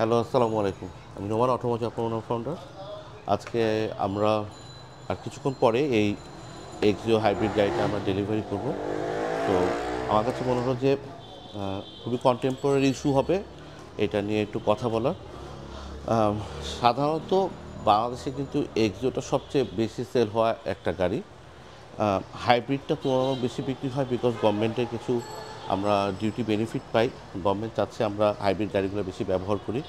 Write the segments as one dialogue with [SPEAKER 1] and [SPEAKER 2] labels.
[SPEAKER 1] hello আসসালামু আলাইকুম আমি নোমান অটোমোচ আপনার ফাউন্ডার আজকে আমরা আর কিছুক্ষণ পরে এই এক্সিও হাইব্রিড গাড়িটা আমরা ডেলিভারি করব তো আমার কাছে মনে হলো যে খুবই কন্টেম্পোরারি ইস্যু হবে এটা নিয়ে একটু কথা বলার সাধারণত বাংলাদেশে কিন্তু এক্সিওটা সবচেয়ে বেশি সেল হওয়া একটা গাড়ি হাইব্রিডটা তুলনামূলক বেশি বিক্রি হয় বিকজ গভর্নমেন্টের কিছু আমরা ডিউটি বেনিফিট পাই গভর্নমেন্ট চাচ্ছে আমরা হাইব্রিড গাড়িগুলো বেশি ব্যবহার করি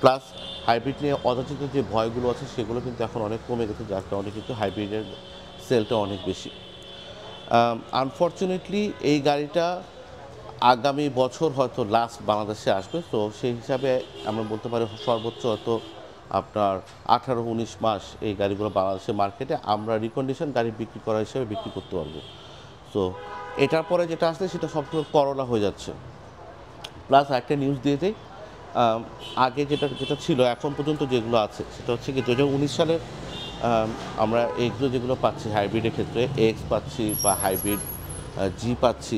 [SPEAKER 1] প্লাস হাইব্রিড নিয়ে অযাচিত যে ভয়গুলো আছে সেগুলো কিন্তু এখন অনেক কমে গেছে যার কারণে কিন্তু হাইব্রিডের সেলটা অনেক বেশি আনফর্চুনেটলি এই গাড়িটা আগামী বছর হয়তো লাস্ট বাংলাদেশে আসবে তো সেই হিসাবে আমরা বলতে পারি সর্বোচ্চ হয়তো আপনার আঠারো উনিশ মাস এই গাড়িগুলো বাংলাদেশের মার্কেটে আমরা রিকন্ডিশন গাড়ি বিক্রি করা হিসেবে বিক্রি করতে পারবো তো এটার পরে যেটা আসছে সেটা সবসময় করোনা হয়ে যাচ্ছে প্লাস একটা নিউজ দিয়ে দেয় আগে যেটা যেটা ছিল এখন পর্যন্ত যেগুলো আছে সেটা হচ্ছে কি দু সালের আমরা এগুলো যেগুলো পাচ্ছি হাইব্রিডের ক্ষেত্রে এক্স পাচ্ছি বা হাইব্রিড জি পাচ্ছি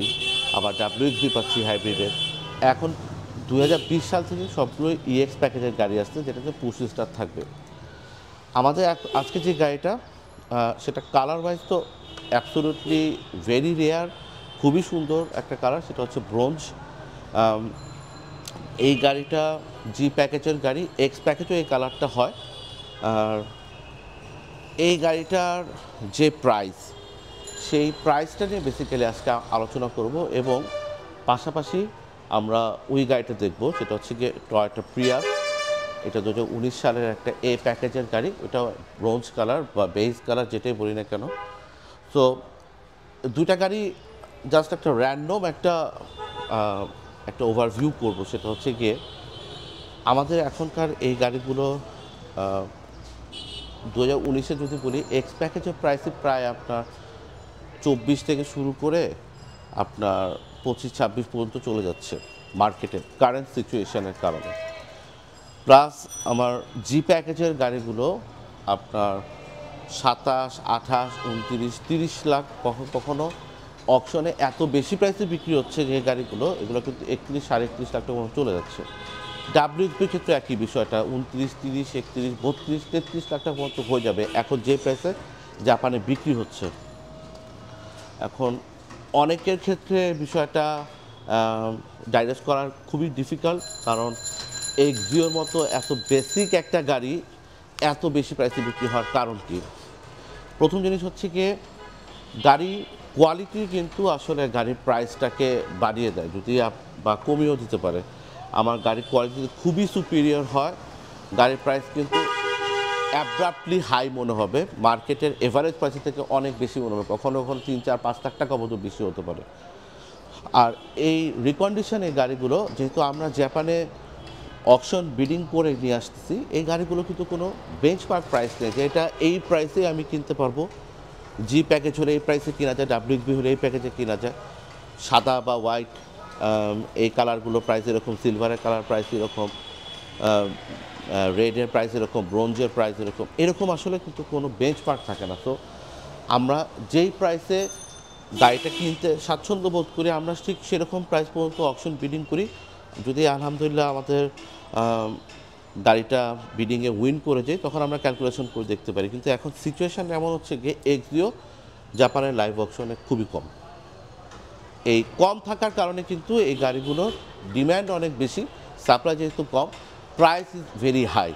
[SPEAKER 1] আবার এক্স পাচ্ছি হাইব্রিডের এখন দু সাল থেকে সবগুলো ইএক্স e প্যাকেজের গাড়ি আসছে যেটাতে পুশি স্টার থাকবে আমাদের আজকে যে গাড়িটা সেটা কালার ওয়াইজ তো অ্যাবসোলুটলি ভেরি রেয়ার খুবই সুন্দর একটা কালার সেটা হচ্ছে ব্রোঞ্জ এই গাড়িটা জি প্যাকেজের গাড়ি এক্স প্যাকেজও এই কালারটা হয় আর এই গাড়িটার যে প্রাইস সেই প্রাইসটা নিয়ে বেসিক্যালি আজকে আলোচনা করব এবং পাশাপাশি আমরা ওই গাড়িটা দেখব সেটা হচ্ছে গিয়ে টয়টা প্রিয়াস এটা দু সালের একটা এ প্যাকেজের গাড়ি ওটা ব্রোঞ্জ কালার বা বেজ কালার যেটাই বলি না কেন সো দুইটা গাড়ি জাস্ট একটা র্যান্ডম একটা একটা ওভারভিউ করব সেটা হচ্ছে গিয়ে আমাদের এখনকার এই গাড়িগুলো দু হাজার উনিশে যদি বলি এক্স প্যাকেজের প্রাইসে প্রায় আপনার চব্বিশ থেকে শুরু করে আপনার পঁচিশ ছাব্বিশ পর্যন্ত চলে যাচ্ছে মার্কেটে কারেন্ট সিচুয়েশানের কারণে প্লাস আমার জি প্যাকেজের গাড়িগুলো আপনার সাতাশ আঠাশ উনত্রিশ তিরিশ লাখ কখনো কখনো অকশনে এত বেশি প্রাইসে বিক্রি হচ্ছে যে গাড়িগুলো এগুলো কিন্তু একত্রিশ সাড়ে একত্রিশ লাখ টাকা চলে যাচ্ছে ডাব্লিউপির ক্ষেত্রে একই বিষয়টা উনত্রিশ তিরিশ একত্রিশ বত্রিশ তেত্রিশ লাখ টাকা পর্যন্ত হয়ে যাবে এখন যে প্রাইসে জাপানে বিক্রি হচ্ছে এখন অনেকের ক্ষেত্রে বিষয়টা ডাইজেস্ট করার খুবই ডিফিকাল্ট কারণ এক্সিওর মতো এত বেসিক একটা গাড়ি এত বেশি প্রাইসে বিক্রি হওয়ার কারণ কি প্রথম জিনিস হচ্ছে কি গাড়ি কোয়ালিটি কিন্তু আসলে গাড়ির প্রাইসটাকে বাড়িয়ে দেয় যদি বা কমিয়েও দিতে পারে আমার গাড়ির কোয়ালিটি খুবই সুপিরিয়র হয় গাড়ির প্রাইস কিন্তু অ্যাব্রাপ্টলি হাই মনে হবে মার্কেটের এভারেজ প্রাইস থেকে অনেক বেশি মনে হবে কখনো কখনো তিন চার পাঁচ লাখ টাকা বোধ বেশি হতে পারে আর এই রিকন্ডিশনে এই গাড়িগুলো যেহেতু আমরা জাপানে অকশন বিডিং করে নিয়ে আসতেছি এই গাড়িগুলো কিন্তু কোনো বেঞ্চমার্ক প্রাইস নেই যে এটা এই প্রাইসে আমি কিনতে পারবো জি প্যাকেজ হলে এই প্রাইসে কেনা যায় ডাব্লিউবি হলে এই প্যাকেজে কেনা যায় সাদা বা হোয়াইট এই কালারগুলো প্রাইস এরকম সিলভারের কালার প্রাইস এরকম রেডের প্রাইস এরকম ব্রোঞ্জের প্রাইস এরকম এরকম আসলে কিন্তু কোনো বেঞ্চমার্ক থাকে না তো আমরা যেই প্রাইসে গাড়িটা কিনতে স্বাচ্ছন্দ্য বোধ করি আমরা ঠিক সেরকম প্রাইস পর্যন্ত অপশন বিডিং করি যদি আলহামদুলিল্লাহ আমাদের গাড়িটা বিডিংয়ে উইন করে যায় তখন আমরা ক্যালকুলেশন করে দেখতে পারি কিন্তু এখন সিচুয়েশান এমন হচ্ছে গিয়ে এক্সিও জাপানের লাইভ অপশনে খুবই কম এই কম থাকার কারণে কিন্তু এই গাড়িগুলোর ডিম্যান্ড অনেক বেশি সাপ্লাই যেহেতু কম প্রাইস ইজ ভেরি হাই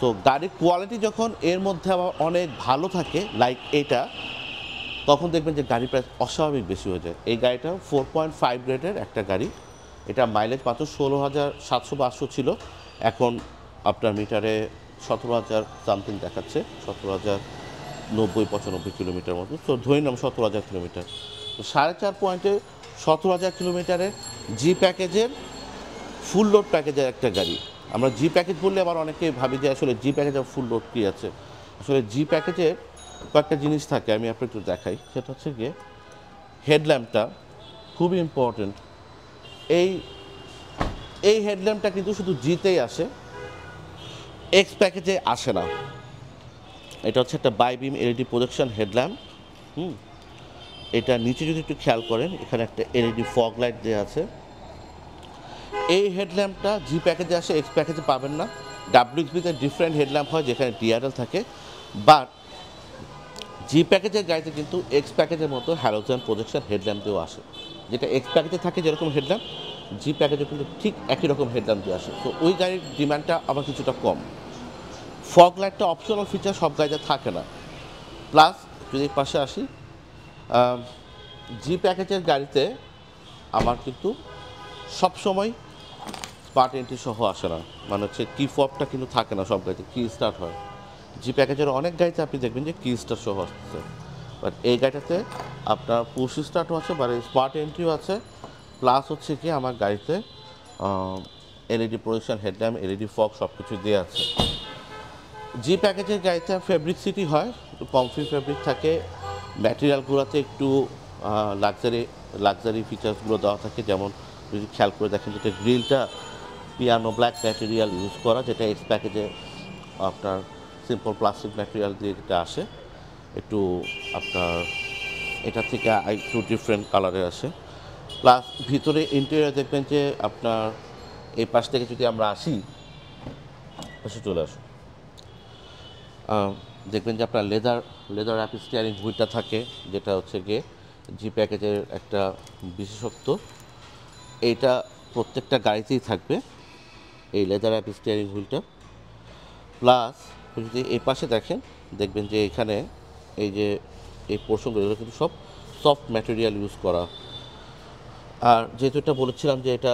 [SPEAKER 1] তো গাড়ির কোয়ালিটি যখন এর মধ্যে আবার অনেক ভালো থাকে লাইক এটা তখন দেখবেন যে গাড়ির প্রাইস অস্বাভাবিক বেশি হয়ে যায় এই গাড়িটা ফোর পয়েন্ট ফাইভ গ্রেডের একটা গাড়ি এটা মাইলেজ মাত্র ষোলো হাজার সাতশো পাঁচশো ছিল এখন আপনার মিটারে সতেরো হাজার সামথিং দেখাচ্ছে সতেরো হাজার নব্বই পঁচানব্বই কিলোমিটার মতো তো ধরে নাম সতেরো হাজার কিলোমিটার তো সাড়ে চার পয়েন্টে সতেরো হাজার কিলোমিটারের জি প্যাকেজের ফুল লোড প্যাকেজের একটা গাড়ি আমরা জি প্যাকেজ বললে আবার অনেকে ভাবি যে আসলে জি প্যাকেজের ফুল লোড কী আছে আসলে জি প্যাকেজের কয়েকটা জিনিস থাকে আমি আপনাকে একটু দেখাই সেটা হচ্ছে গিয়ে হেডল্যাম্পটা খুবই ইম্পর্টেন্ট এই এই হেডল্যাম্পটা কিন্তু শুধু জিতেই আসে এক্স প্যাকেজে আসে না এটা হচ্ছে একটা bi beam LED projection headlamp hmm এটা নিচে যদি একটু খেয়াল করেন এখানে একটা এলইডি ফগ লাইট দেওয়া আছে এই হেডল্যাম্পটা জি প্যাকেজে আসে এক্স প্যাকেজে পাবেন না ডাব্লিউপিতে ডিফারেন্ট হেডল্যাম্প হয় যেখানে ডিআরএল থাকে বাট জি প্যাকেজের গাড়িতে কিন্তু এক্স প্যাকেজের মতো হ্যালোজেন প্রজেকশন হেডল্যাম্প দিয়েও আসে যেটা এক্স প্যাকেজে থাকে যেরকম হেডল্যাম্প জি প্যাকেজে কিন্তু ঠিক একই রকম হেডলাম্প দিয়ে আসে তো ওই গাড়ির ডিমান্ডটা আবার কিছুটা কম ফগ লাইটটা অপশনাল ফিচার সব গাড়িতে থাকে না প্লাস যদি পাশে আসি জি প্যাকেজের গাড়িতে আমার কিন্তু সবসময় স্মার্ট এন্ট্রি সহ আসে না মানে হচ্ছে কি ফপটা কিন্তু থাকে না সব গাড়িতে কি স্টার্ট হয় জি প্যাকেজের অনেক গাড়িতে আপনি দেখবেন যে কি স্টার সহ আসতেছে বাট এই গাড়িটাতে আপনার পুশ স্টার্টও আছে বা স্মার্ট এন্ট্রিও আছে প্লাস হচ্ছে কি আমার গাড়িতে LED e projection headlamp LED e fog সব কিছু দেওয়া আছে যে প্যাকেজের গাড়িতে ফেব্রিক সিটি হয় একটু কমফি ফেব্রিক থাকে ম্যাটেরিয়ালগুলোতে একটু লাক্সারি লাক্সারি ফিচার্সগুলো দেওয়া থাকে যেমন যদি খেয়াল করে দেখেন যেটা গ্রিলটা পিয়ানো ব্ল্যাক ম্যাটেরিয়াল ইউজ করা যেটা এক্স প্যাকেজে আপনার সিম্পল প্লাস্টিক ম্যাটেরিয়াল দিয়ে যেটা আসে একটু আপনার এটা থেকে একটু ডিফারেন্ট কালারের আসে প্লাস ভিতরে ইন্টেরিয়ার দেখবেন যে আপনার এই পাশ থেকে যদি আমরা আসি পাশে চলে আসুন দেখবেন যে আপনার লেদার লেদার অ্যাপ স্টিয়ারিং হুইলটা থাকে যেটা হচ্ছে গিয়ে জি প্যাকেজের একটা বিশেষত্ব এইটা প্রত্যেকটা গাড়িতেই থাকবে এই লেদার অ্যাপ স্টিয়ারিং হুইলটা প্লাস যদি এই পাশে দেখেন দেখবেন যে এখানে এই যে এই পোর্শনগুলো কিন্তু সব সফট ম্যাটেরিয়াল ইউজ করা আর যেহেতু এটা বলেছিলাম যে এটা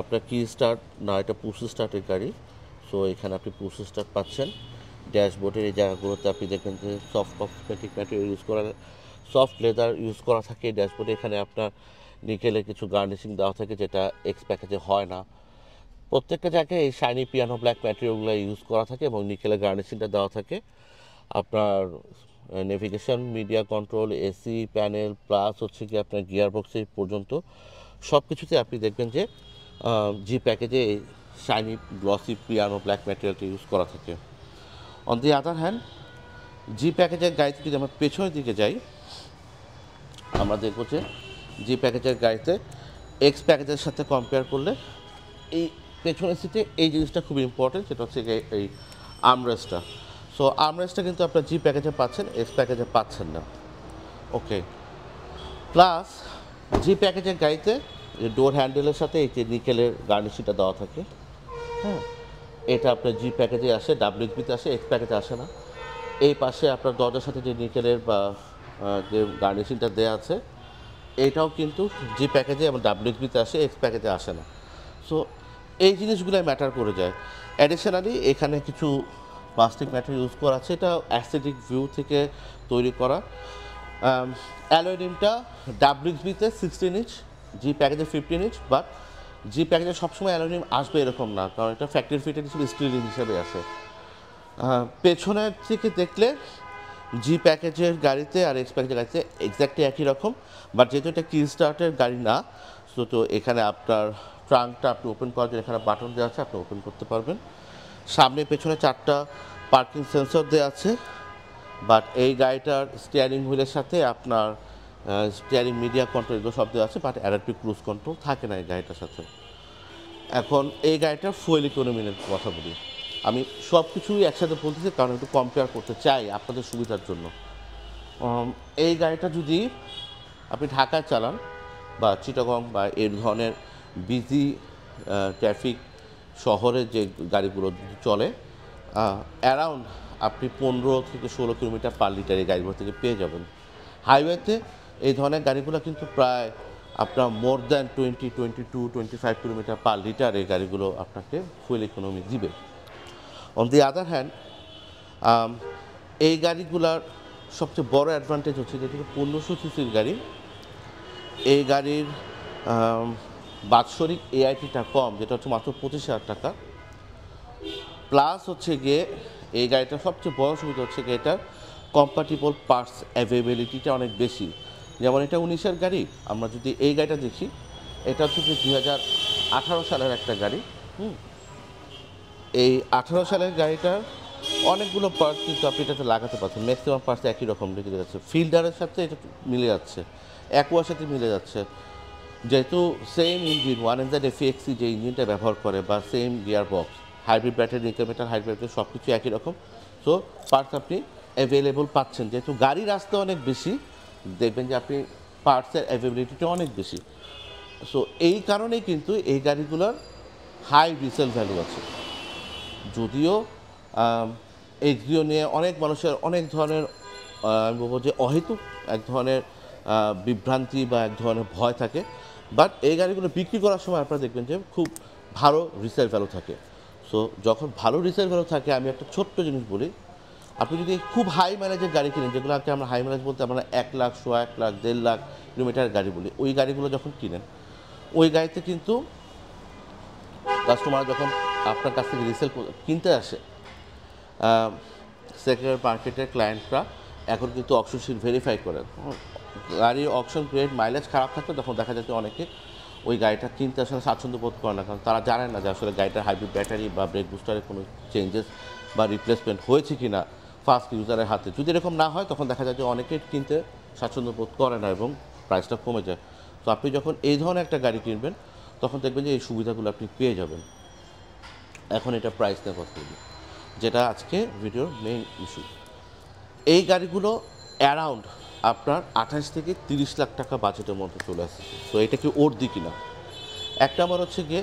[SPEAKER 1] আপনার কি স্টার্ট না এটা পুশ স্টার্টের গাড়ি সো এখানে আপনি পুশ স্টার্ট পাচ্ছেন ড্যাশবোর্ডের এই জায়গাগুলোতে আপনি দেখবেন যে সফট কসমেটিক ম্যাটেরিয়াল ইউজ করা সফট লেদার ইউজ করা থাকে ড্যাশবোর্ডে এখানে আপনার নিকেলে কিছু গার্নিশিং দেওয়া থাকে যেটা এক্স প্যাকেজে হয় না প্রত্যেকটা জায়গায় এই শাইনি পিয়ানো ব্ল্যাক ম্যাটেরিয়ালগুলো ইউজ করা থাকে এবং নিকেলের গার্নিশিংটা দেওয়া থাকে আপনার navigation media control AC panel plus হচ্ছে কি আপনার গিয়ার বক্স এই পর্যন্ত সব কিছুতে আপনি দেখবেন যে জি প্যাকেজে এই শাইনি গ্লসি পিয়ানো ব্ল্যাক ম্যাটেরিয়ালটা ইউজ করা থাকে অন দি আদার হ্যান্ড জি প্যাকেজের গাড়িতে যদি আমরা পেছনের দিকে যাই আমরা দেখব যে জি প্যাকেজের গাড়িতে এক্স প্যাকেজের সাথে কম্পেয়ার করলে এই পেছনের সিটে এই জিনিসটা খুব ইম্পর্টেন্ট সেটা হচ্ছে এই আমরেসটা সো আমরেস্টটা কিন্তু আপনার জি প্যাকেজে পাচ্ছেন এস প্যাকেজে পাচ্ছেন না ওকে প্লাস জি প্যাকেজের গাড়িতে ডোর হ্যান্ডেলের সাথে এই যে নিকেলের গার্নিশিটা দেওয়া থাকে হ্যাঁ এটা আপনার জি প্যাকেজে আসে ডাব্লিউবিতে আসে এক্স প্যাকেজে আসে না এই পাশে আপনার দরজার সাথে যে নিকেলের বা যে গার্নিশিংটা দেওয়া আছে এটাও কিন্তু জি প্যাকেজে এবং ডাব্লিউবিতে আসে এক্স প্যাকেজে আসে না সো এই জিনিসগুলো ম্যাটার করে যায় অ্যাডিশনালি এখানে কিছু প্লাস্টিক ম্যাটার ইউজ করা আছে এটা অ্যাসিডিক ভিউ থেকে তৈরি করা অ্যালোয়েডিমটা বিতে সিক্সটিন ইঞ্চ জি প্যাকেজে ফিফটিন ইঞ্চ বাট জি প্যাকেজে সবসময় অ্যালোয়েডিম আসবে এরকম না কারণ এটা ফ্যাক্টরি ফিটেড হিসেবে স্টিল হিসেবে আসে পেছনের থেকে দেখলে জি প্যাকেজের গাড়িতে আর এক্স প্যাকেজের গাড়িতে এক্স্যাক্টলি একই রকম বাট যেহেতু এটা কি স্টার্টের গাড়ি না তো এখানে আপনার ট্রাঙ্কটা আপনি ওপেন করার জন্য এখানে বাটন দেওয়া আছে আপনি ওপেন করতে পারবেন সামনে পেছনে চারটা পার্কিং সেন্সর দেওয়া আছে বাট এই গাড়িটার স্টিয়ারিং হুইলের সাথে আপনার স্টিয়ারিং মিডিয়া কন্ট্রোল এগুলো সব দেওয়া আছে বাট অ্যাডাপটিভ ক্রুজ কন্ট্রোল থাকে না এই গাড়িটার সাথে এখন এই গাড়িটার ফুয়েল ইকোনমি কথা বলি আমি সব কিছুই একসাথে বলতেছি কারণ একটু কম্পেয়ার করতে চাই আপনাদের সুবিধার জন্য এই গাড়িটা যদি আপনি ঢাকায় চালান বা চিটাগং বা এর ধরনের বিজি ট্রাফিক শহরে যে গাড়িগুলো চলে অ্যারাউন্ড আপনি পনেরো থেকে ষোলো কিলোমিটার পার লিটার এই গাড়িগুলো থেকে পেয়ে যাবেন হাইওয়েতে এই ধরনের গাড়িগুলো কিন্তু প্রায় আপনার more than twenty twenty two twenty five kilometre per litre এই গাড়িগুলো আপনাকে ফুয়েল ইকোনমি দিবে অন দি আদার হ্যান্ড এই গাড়িগুলার সবচেয়ে বড় অ্যাডভান্টেজ হচ্ছে যেটি পনেরোশো সিসির গাড়ি এই গাড়ির বাৎসরিক এআইপিটা কম যেটা হচ্ছে মাত্র পঁচিশ হাজার টাকা প্লাস হচ্ছে গিয়ে এই গাড়িটার সবচেয়ে বড় সুবিধা হচ্ছে গিয়ে এটার কম্পাটিবল পার্টস অ্যাভেবিলিটিটা অনেক বেশি যেমন এটা উনিশের গাড়ি আমরা যদি এই গাড়িটা দেখি এটা হচ্ছে যে দুই হাজার আঠারো সালের একটা গাড়ি হুম এই আঠারো সালের গাড়িটার অনেকগুলো পার্টস কিন্তু আপনি এটাতে লাগাতে পারছেন ম্যাক্সিমাম পার্টস একই রকম রেখে যাচ্ছে ফিল্ডারের সাথে এটা মিলে যাচ্ছে অ্যাকুয়ার সাথে মিলে যাচ্ছে যেহেতু same engine one N F X E যে ইঞ্জিনটা ব্যবহার করে বা same gear box hybrid battery incremental hybrid battery সব কিছু একই রকম সো পার্টস আপনি অ্যাভেলেবল পাচ্ছেন যেহেতু গাড়ি রাস্তা অনেক বেশি দেখবেন যে আপনি পার্টসের অ্যাভেবিলিটিটা অনেক বেশি সো এই কারণেই কিন্তু এই গাড়িগুলোর হাই রিসেল ভ্যালু আছে যদিও এগুলো নিয়ে অনেক মানুষের অনেক ধরনের আমি বলবো যে অহেতুক এক ধরনের বিভ্রান্তি বা এক ধরনের ভয় থাকে বাট এই গাড়িগুলো বিক্রি করার সময় আপনারা দেখবেন যে খুব ভালো রিসেল ভ্যালু থাকে সো যখন ভালো রিসেল ভ্যালু থাকে আমি একটা ছোট্ট জিনিস বলি আপনি যদি খুব হাই মাইলেজের গাড়ি কিনেন যেগুলোকে আমরা হাই মাইলেজ বলতে আমরা এক লাখ শো এক লাখ দেড় লাখ কিলোমিটার গাড়ি বলি ওই গাড়িগুলো যখন কিনেন ওই গাড়িতে কিন্তু কাস্টমার যখন আপনার কাছ থেকে রিসেল কিনতে আসে সেকেন্ড মার্কেটের ক্লায়েন্টরা এখন কিন্তু অপশন সিট ভেরিফাই করেন গাড়ির অপশন গ্রেড মাইলেজ খারাপ থাকলে তখন দেখা যাচ্ছে অনেকে ওই গাড়িটা কিনতে আসলে স্বাচ্ছন্দ্য বোধ করে না কারণ তারা জানে না যে আসলে গাড়িটার হাইব্রিড ব্যাটারি বা ব্রেক বুস্টারের কোনো চেঞ্জেস বা রিপ্লেসমেন্ট হয়েছে কি না ফার্স্ট ইউজারের হাতে যদি এরকম না হয় তখন দেখা যাচ্ছে অনেকে কিনতে স্বাচ্ছন্দ্য বোধ করে না এবং প্রাইসটা কমে যায় তো আপনি যখন এই ধরনের একটা গাড়ি কিনবেন তখন দেখবেন যে এই সুবিধাগুলো আপনি পেয়ে যাবেন এখন এটা প্রাইস নিয়ে কথা বলি যেটা আজকে ভিডিওর মেইন ইস্যু এই গাড়িগুলো অ্যারাউন্ড আপনার আঠাশ থেকে তিরিশ লাখ টাকা বাজেটের মধ্যে চলে আসছে তো এটা কি ওর দিক না এক নম্বর হচ্ছে গিয়ে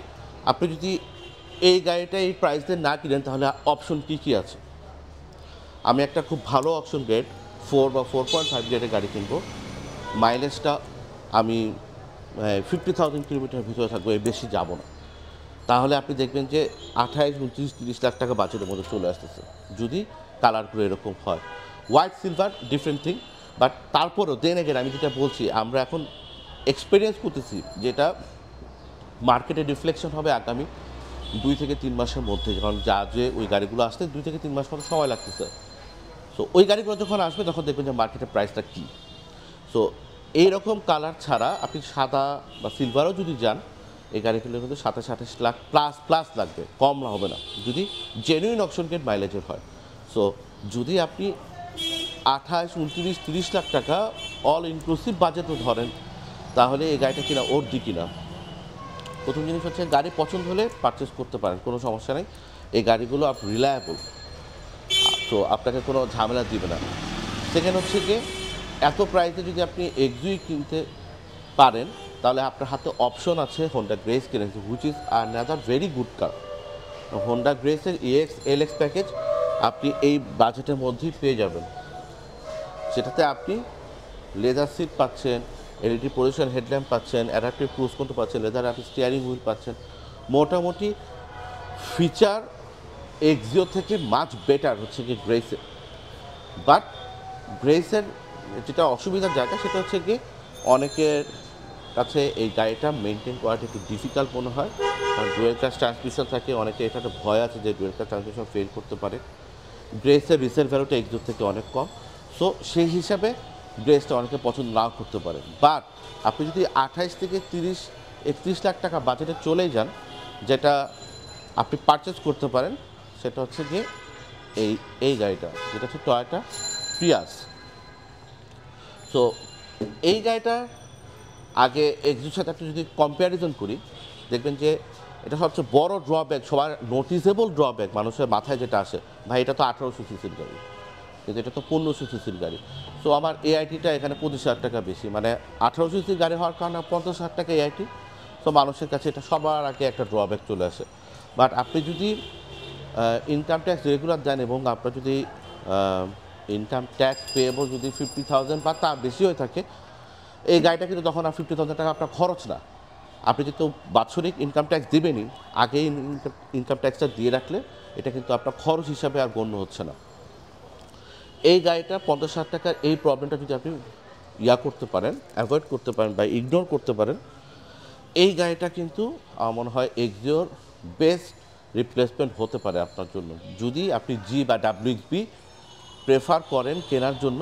[SPEAKER 1] আপনি যদি এই গাড়িটা এই প্রাইস দিয়ে না কিনেন তাহলে অপশন কী কী আছে আমি একটা খুব ভালো অপশন গ্রেড ফোর বা ফোর পয়েন্ট ফাইভ গ্রেডের গাড়ি কিনবো মাইলেজটা আমি ফিফটি থাউজেন্ড কিলোমিটার ভিতরে থাকবো এর বেশি যাবো না তাহলে আপনি দেখবেন যে আঠাশ উনত্রিশ তিরিশ লাখ টাকা বাজেটের মধ্যে চলে আসতেছে যদি কালারগুলো এরকম হয় white silver different thing but তারপরও দেন এগেন আমি যেটা বলছি আমরা এখন এক্সপিরিয়েন্স করতেছি যেটা মার্কেটে রিফ্লেকশন হবে আগামী দুই থেকে তিন মাসের মধ্যে কারণ যা যে ওই গাড়িগুলো আসতে দুই থেকে তিন মাস মতো সময় লাগতেছে সো ওই গাড়িগুলো যখন আসবে তখন দেখবেন যে মার্কেটের প্রাইসটা কী সো এইরকম কালার ছাড়া আপনি সাদা বা সিলভারও যদি যান এই গাড়িগুলো কিন্তু সাতাশ আঠাশ লাখ প্লাস প্লাস লাগবে কম হবে না যদি জেনুইন অপশন গেট মাইলেজের হয় সো যদি আপনি আঠাশ উনত্রিশ তিরিশ লাখ টাকা অল ইনক্লুসিভ বাজেটও ধরেন তাহলে এই গাড়িটা কিনা অর্ধি কিনা প্রথম জিনিস হচ্ছে গাড়ি পছন্দ হলে পারচেস করতে পারেন কোনো সমস্যা নেই এই গাড়িগুলো আপ রিলায়েবল তো আপনাকে কোনো ঝামেলা দিবে না সেখানে হচ্ছে যে এত প্রাইসে যদি আপনি এক্সুই কিনতে পারেন তাহলে আপনার হাতে অপশন আছে হোন্ডা গ্রেস কিনে which is another very good car Honda গ্রেসের ইএক্স এল এক্স প্যাকেজ আপনি এই বাজেটের মধ্যেই পেয়ে যাবেন যেটাতে আপনি লেদার সিট পাচ্ছেন এলইডি পজিশন হেডল্যাম্প পাচ্ছেন অ্যাডাপ্টিভ ক্রুজ কন্ট্রোল পাচ্ছেন লেদার আপনি স্টিয়ারিং হুইল পাচ্ছেন মোটামুটি ফিচার এক্সিও থেকে মাছ বেটার হচ্ছে কি গ্রেসের বাট গ্রেসের যেটা অসুবিধার জায়গা সেটা হচ্ছে কি অনেকের কাছে এই গাড়িটা মেনটেন করাটা একটু ডিফিকাল্ট মনে হয় কারণ ডুয়েল ক্লাস ট্রান্সমিশন থাকে অনেকে এটা একটা ভয় আছে যে ডুয়েল ক্লাস ট্রান্সমিশন ফেল করতে পারে গ্রেসের রিসেল ভ্যালুটা এক্সোর থেকে অনেক কম সো সেই হিসাবে ড্রেসটা অনেকে পছন্দ নাও করতে পারে বাট আপনি যদি আঠাইশ থেকে তিরিশ একত্রিশ লাখ টাকা বাজেটে চলে যান যেটা আপনি পারচেস করতে পারেন সেটা হচ্ছে যে এই এই গাড়িটা যেটা হচ্ছে টয়টা প্রিয়াস সো এই গাড়িটা আগে এক্সুর সাথে আপনি যদি কম্পারিজন করি দেখবেন যে এটা সবচেয়ে বড় ড্রব্যাক সবার নোটিসেবল ড্রব্যাক মানুষের মাথায় যেটা আসে ভাই এটা তো আঠারোশো সিসির গাড়ি কিন্তু এটা তো পনেরো সিসির গাড়ি তো আমার এআইটিটা এখানে পঁচিশ হাজার টাকা বেশি মানে আঠারো সিসির গাড়ি হওয়ার কারণে পঞ্চাশ হাজার টাকা এআইটি তো মানুষের কাছে এটা সবার আগে একটা ড্রব্যাক চলে আসে বাট আপনি যদি ইনকাম ট্যাক্স রেগুলার দেন এবং আপনার যদি ইনকাম ট্যাক্স পেয়েবল যদি ফিফটি থাউজেন্ড বা তার বেশি হয়ে থাকে এই গাড়িটা কিন্তু তখন আর ফিফটি থাউজেন্ড টাকা আপনার খরচ না আপনি যেহেতু বাৎসরিক ইনকাম ট্যাক্স দেবেনই আগেই ইনকাম ট্যাক্সটা দিয়ে রাখলে এটা কিন্তু আপনার খরচ হিসাবে আর গণ্য হচ্ছে না এই গাড়িটা পঞ্চাশ ষাট টাকার এই প্রবলেমটা যদি আপনি ইয়া করতে পারেন অ্যাভয়েড করতে পারেন বা ইগনোর করতে পারেন এই গাড়িটা কিন্তু আমার মনে হয় এক্সিওর বেস্ট রিপ্লেসমেন্ট হতে পারে আপনার জন্য যদি আপনি জি বা ডাব্লিউপি প্রেফার করেন কেনার জন্য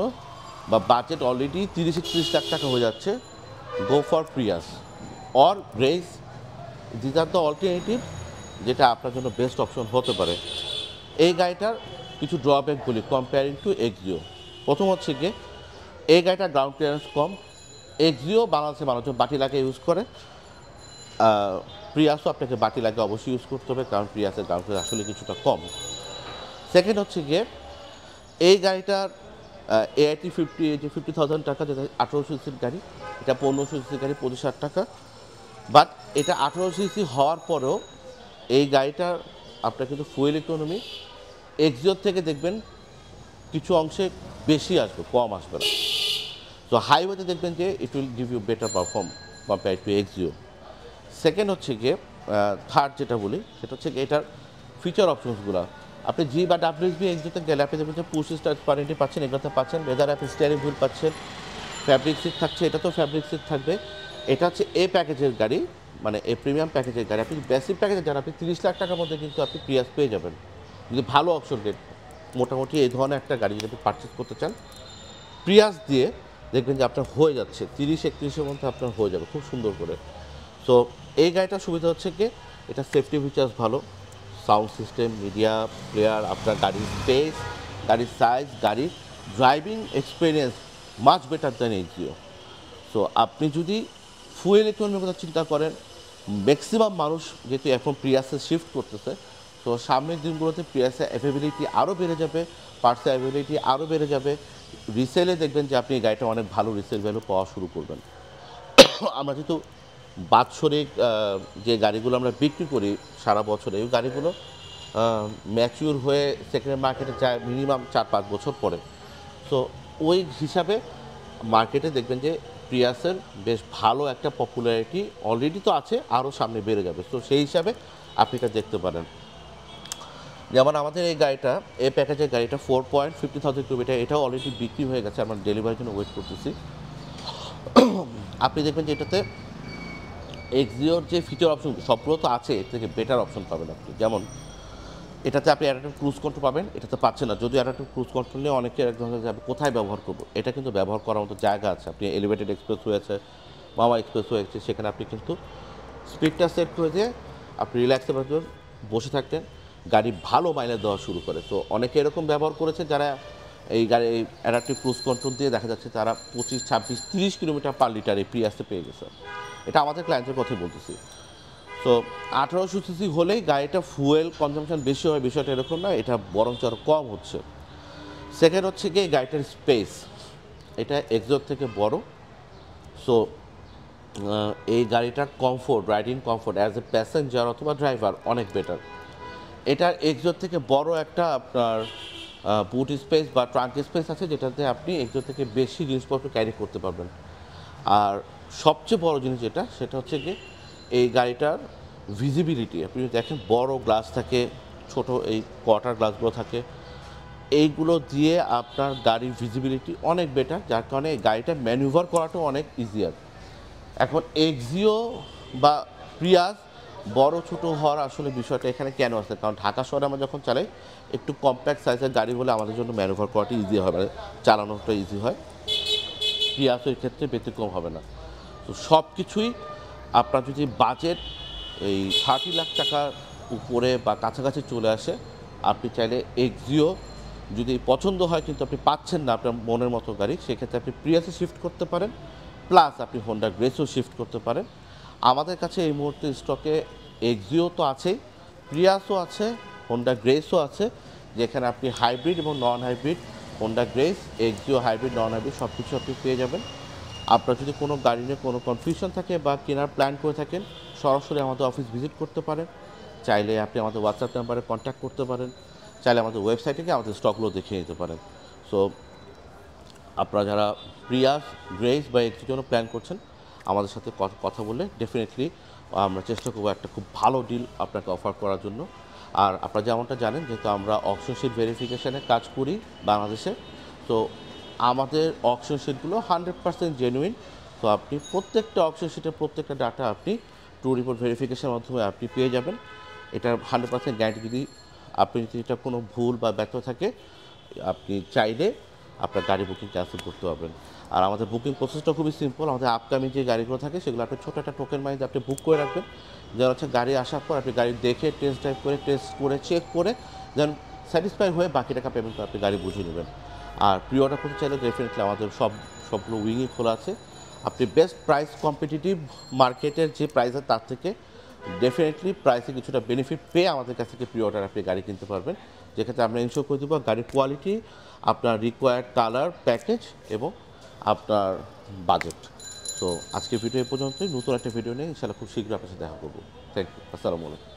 [SPEAKER 1] বা বাজেট অলরেডি তিরিশ একত্রিশ লাখ টাকা হয়ে যাচ্ছে go for Prius or Grace these are the alternative যেটা আপনার জন্য বেস্ট অপশন হতে পারে এই গাড়িটার কিছু ড্রব্যাক বলি কম্পেয়ারিং টু এক্সিও প্রথম হচ্ছে গিয়ে এই গাড়িটার গ্রাউন্ড ক্লিয়ারেন্স কম এক্সিও বাংলাদেশে মানুষজন বাটি লাগে ইউজ করে প্রিয়াসও আপনাকে বাটি লাগে অবশ্যই ইউজ করতে হবে কারণ প্রিয়াসের গ্রাউন্ড ক্লিয়ারেন্স আসলে কিছুটা কম সেকেন্ড হচ্ছে গিয়ে এই গাড়িটার এআইটি ফিফটি এইটি ফিফটি থাউজেন্ড টাকা যেটা আঠেরোশো সিসির গাড়ি এটা পনেরোশো সিসির গাড়ি পঁচিশ হাজার টাকা বাট এটা আঠেরোশো সিসি হওয়ার পরেও এই গাড়িটার আপনার কিন্তু ফুয়েল ইকোনমি এক্সিওর থেকে দেখবেন কিছু অংশে বেশি আসবে কম আসবে না তো হাইওয়েতে দেখবেন যে it will give you better perform compare to Axio second হচ্ছে গিয়ে থার্ড যেটা বলি সেটা হচ্ছে এটার ফিচার অপশনসগুলো আপনি জি বা বি এক্সিওতে গেলে আপনি দেখবেন যে পুশ স্টার পারেন্টি পাচ্ছেন এগুলোতে পাচ্ছেন লেদার অ্যাপ স্টিয়ারিং হুইল পাচ্ছেন ফ্যাব্রিক সিট থাকছে এটা তো ফ্যাব্রিক সিট থাকবে এটা হচ্ছে এ প্যাকেজের গাড়ি মানে এ প্রিমিয়াম প্যাকেজের গাড়ি আপনি বেসিক প্যাকেজের যান আপনি তিরিশ লাখ টাকার মধ্যে কিন্তু আপনি প্রিয়াস পেয়ে যাবেন যদি ভালো অপশন রেট মোটামুটি এই ধরনের একটা গাড়ি যদি আপনি পারচেস করতে চান প্রিয়াস দিয়ে দেখবেন যে আপনার হয়ে যাচ্ছে তিরিশ একত্রিশের মধ্যে আপনার হয়ে যাবে খুব সুন্দর করে তো এই গাড়িটার সুবিধা হচ্ছে কি এটা সেফটি ফিচার্স ভালো সাউন্ড সিস্টেম মিডিয়া প্লেয়ার আপনার গাড়ির স্পেস গাড়ির সাইজ গাড়ির driving experience much better than জিও সো আপনি যদি ফুয়েল ইকোনমির কথা চিন্তা করেন ম্যাক্সিমাম মানুষ যেহেতু এখন প্রিয়াসে শিফট করতেছে সো সামনের দিনগুলোতে প্রিয়াসের অ্যাভেবিলিটি আরও বেড়ে যাবে পার্সের অ্যাভেবিলিটি আরও বেড়ে যাবে রিসেলে দেখবেন যে আপনি গাড়িটা অনেক ভালো রিসেল ভ্যালু পাওয়া শুরু করবেন আমরা যেহেতু বাৎসরিক যে গাড়িগুলো আমরা বিক্রি করি সারা বছরে ওই গাড়িগুলো ম্যাচিউর হয়ে সেকেন্ড মার্কেটে যায় মিনিমাম চার পাঁচ বছর পরে সো ওই হিসাবে মার্কেটে দেখবেন যে প্রিয়াসের বেশ ভালো একটা পপুলারিটি অলরেডি তো আছে আরও সামনে বেড়ে যাবে তো সেই হিসাবে আপনি এটা দেখতে পারেন যেমন আমাদের এই গাড়িটা এই প্যাকেজের গাড়িটা four point fifty thousand kilometre এটাও অলরেডি বিক্রি হয়ে গেছে আমরা ডেলিভারির জন্য ওয়েট করতেছি আপনি দেখবেন যে এটাতে এক্সিওর যে ফিচার অপশন সবগুলো তো আছে এর থেকে বেটার অপশন পাবেন আপনি যেমন এটাতে আপনি অ্যাডাপ্টিভ ক্রুজ কন্ট্রোল পাবেন এটাতে পাচ্ছেন না যদি অ্যাডাপ্টিভ ক্রুজ কন্ট্রোল নিয়ে অনেকে এক ধরনের যাবে কোথায় ব্যবহার করবো এটা কিন্তু ব্যবহার করার মতো জায়গা আছে আপনি এলিভেটেড এক্সপ্রেস হয়েছে মামা এক্সপ্রেস হয়েছে সেখানে আপনি কিন্তু স্পিডটা সেট করে দিয়ে আপনি রিল্যাক্সে বসে থাকতেন গাড়ি ভালো মাইলেজ দেওয়া শুরু করে তো অনেকে এরকম ব্যবহার করেছে যারা এই গাড়ি অ্যাডাপটিভ ক্রুজ কন্ট্রোল দিয়ে দেখা যাচ্ছে তারা পঁচিশ ছাব্বিশ তিরিশ কিলোমিটার পার লিটার এই প্রিয়াসে পেয়ে গেছে এটা আমাদের ক্লায়েন্টের কথাই বলতেছি তো আঠেরোশো সিসি হলেই গাড়িটা ফুয়েল কনজামশন বেশি হয় বিষয়টা এরকম না এটা বরঞ্চ আরও কম হচ্ছে সেকেন্ড হচ্ছে কি গাড়িটার স্পেস এটা এক্সোর থেকে বড় সো এই গাড়িটার comfort riding comfort as a passenger অথবা ড্রাইভার অনেক বেটার এটার এক্সোর থেকে বড় একটা আপনার বুট স্পেস বা ট্রাঙ্ক স্পেস আছে যেটাতে আপনি এক্সোর থেকে বেশি জিনিসপত্র ক্যারি করতে পারবেন আর সবচেয়ে বড় জিনিস যেটা সেটা হচ্ছে গিয়ে এই গাড়িটার ভিজিবিলিটি আপনি দেখেন বড় গ্লাস থাকে ছোট এই কোয়ার্টার গ্লাসগুলো থাকে এইগুলো দিয়ে আপনার গাড়ির ভিজিবিলিটি অনেক বেটার যার কারণে এই গাড়িটা ম্যানুভার করাটাও অনেক ইজিয়ার এখন এক্সিও বা প্রিয়াস বড় ছোট হওয়ার আসলে বিষয়টা এখানে কেন আসে কারণ ঢাকা শহরে আমরা যখন চালাই একটু কম্প্যাক্ট সাইজের গাড়ি হলে আমাদের জন্য ম্যানুভার করাটা ইজি হয় মানে চালানোটা ইজি হয় এর ক্ষেত্রে ব্যতিক্রম হবে না তো সব কিছুই আপনার যদি বাজেট এই থার্টি লাখ টাকার উপরে বা কাছাকাছি চলে আসে আপনি চাইলে এক্সিও যদি পছন্দ হয় কিন্তু আপনি পাচ্ছেন না আপনার মনের মতো গাড়ি সেক্ষেত্রে আপনি প্রিয়াসে শিফট করতে পারেন প্লাস আপনি হোন্ডা গ্রেসও শিফট করতে পারেন আমাদের কাছে এই মুহূর্তে স্টকে এক্সিও তো আছেই প্রিয়াসও আছে হোন্ডা গ্রেসও আছে যেখানে আপনি হাইব্রিড এবং non hybrid Honda Grace Axio hybrid non hybrid সব কিছু আপনি পেয়ে যাবেন আপনার যদি কোনো গাড়ি নিয়ে কোনো কনফিউশন থাকে বা কেনার প্ল্যান করে থাকেন সরাসরি আমাদের অফিস ভিজিট করতে পারেন চাইলে আপনি আমাদের হোয়াটসঅ্যাপ নাম্বারে কন্ট্যাক্ট করতে পারেন চাইলে আমাদের ওয়েবসাইটে গিয়ে আমাদের স্টকগুলো দেখে নিতে পারেন সো আপনারা যারা প্রিয়াস গ্রেস বা এক্সিও জন্য প্ল্যান করছেন আমাদের সাথে কথা বলে ডেফিনেটলি আমরা চেষ্টা করবো একটা খুব ভালো ডিল আপনাকে অফার করার জন্য আর আপনারা যেমনটা জানেন যেহেতু আমরা অপশনশিট ভেরিফিকেশানে কাজ করি বাংলাদেশে তো আমাদের অপশনশিটগুলো হান্ড্রেড পার্সেন্ট জেনুইন তো আপনি প্রত্যেকটা অপশনশিটের প্রত্যেকটা ডাটা আপনি টু রিপোর্ট ভেরিফিকেশানের মাধ্যমে আপনি পেয়ে যাবেন এটা হান্ড্রেড পার্সেন্ট গ্যারেন্টি যদি আপনি যদি এটা কোনো ভুল বা ব্যর্থ থাকে আপনি চাইলে আপনার গাড়ি বুকিং ক্যান্সেল করতে পারবেন আর আমাদের বুকিং প্রসেসটা খুবই সিম্পল আমাদের আপকামিং যে গাড়িগুলো থাকে সেগুলো আপনি ছোটো একটা টোকেন মাইজ আপনি বুক করে রাখবেন যেন হচ্ছে গাড়ি আসার পর আপনি গাড়ি দেখে টেস্ট ড্রাইভ করে টেস্ট করে চেক করে যেন স্যাটিসফাই হয়ে বাকি টাকা পেমেন্ট করে আপনি গাড়ি বুঝে নেবেন আর প্রি অর্ডার করতে চাইলে ডেফিনেটলি আমাদের সব সবগুলো উইংই খোলা আছে আপনি বেস্ট প্রাইস কম্পিটিটিভ মার্কেটের যে প্রাইস তার থেকে ডেফিনেটলি প্রাইসে কিছুটা বেনিফিট পেয়ে আমাদের কাছ থেকে প্রি অর্ডার আপনি গাড়ি কিনতে পারবেন যেক্ষেত্রে আমরা ইনশোর করে দেবো গাড়ির কোয়ালিটি আপনার রিকোয়ার্ড কালার প্যাকেজ এবং আপনার বাজেট তো আজকের ভিডিও এ পর্যন্তই নতুন একটা ভিডিও নিয়ে ইনশাআল্লাহ খুব শীঘ্রই আপনার সাথে দেখা করবো থ্যাংক ইউ আসসালামু আলাইকুম